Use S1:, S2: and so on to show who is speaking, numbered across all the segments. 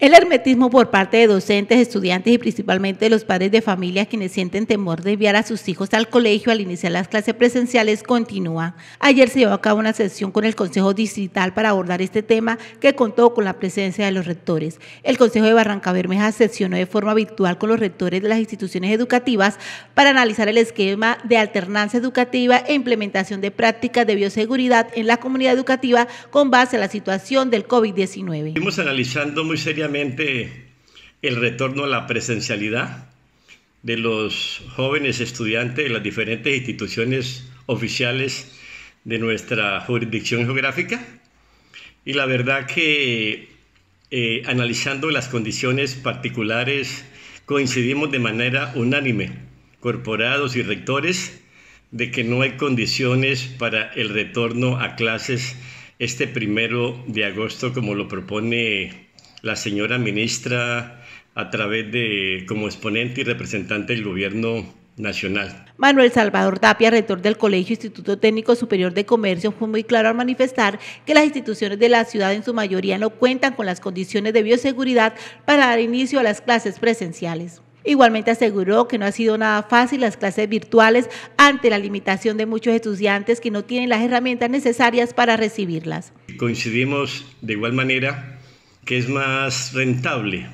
S1: El hermetismo por parte de docentes, estudiantes y principalmente de los padres de familia quienes sienten temor de enviar a sus hijos al colegio al iniciar las clases presenciales continúa. Ayer se llevó a cabo una sesión con el Consejo Distrital para abordar este tema que contó con la presencia de los rectores. El Consejo de Barranca Bermeja sesionó de forma habitual con los rectores de las instituciones educativas para analizar el esquema de alternancia educativa e implementación de prácticas de bioseguridad en la comunidad educativa con base a la situación del COVID-19. Estamos
S2: analizando muy seriamente el retorno a la presencialidad de los jóvenes estudiantes de las diferentes instituciones oficiales de nuestra jurisdicción geográfica. Y la verdad que eh, analizando las condiciones particulares, coincidimos de manera unánime, corporados y rectores, de que no hay condiciones para el retorno a clases este primero de agosto como lo propone la señora ministra a través de como exponente y representante del gobierno nacional.
S1: Manuel Salvador Tapia, rector del Colegio Instituto Técnico Superior de Comercio, fue muy claro al manifestar que las instituciones de la ciudad en su mayoría no cuentan con las condiciones de bioseguridad para dar inicio a las clases presenciales. Igualmente aseguró que no ha sido nada fácil las clases virtuales ante la limitación de muchos estudiantes que no tienen las herramientas necesarias para recibirlas.
S2: Coincidimos de igual manera que es más rentable.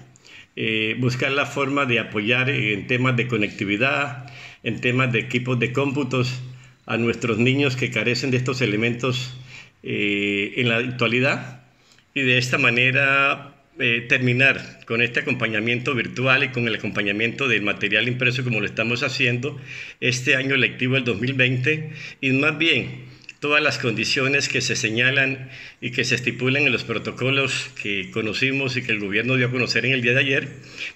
S2: Eh, buscar la forma de apoyar en temas de conectividad, en temas de equipos de cómputos a nuestros niños que carecen de estos elementos eh, en la actualidad y de esta manera eh, terminar con este acompañamiento virtual y con el acompañamiento del material impreso como lo estamos haciendo este año lectivo del 2020 y más bien todas las condiciones que se señalan y que se estipulan en los protocolos que conocimos y que el gobierno dio a conocer en el día de ayer,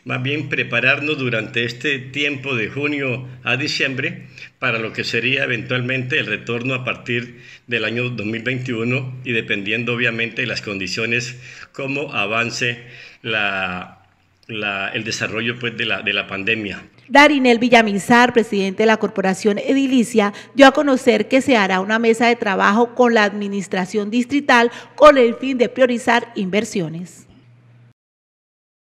S2: más bien prepararnos durante este tiempo de junio a diciembre para lo que sería eventualmente el retorno a partir del año 2021 y dependiendo obviamente de las condiciones cómo avance la la, el desarrollo pues, de la pandemia.
S1: Darinel Villamizar, presidente de la Corporación Edilicia, dio a conocer que se hará una mesa de trabajo con la Administración Distrital con el fin de priorizar inversiones.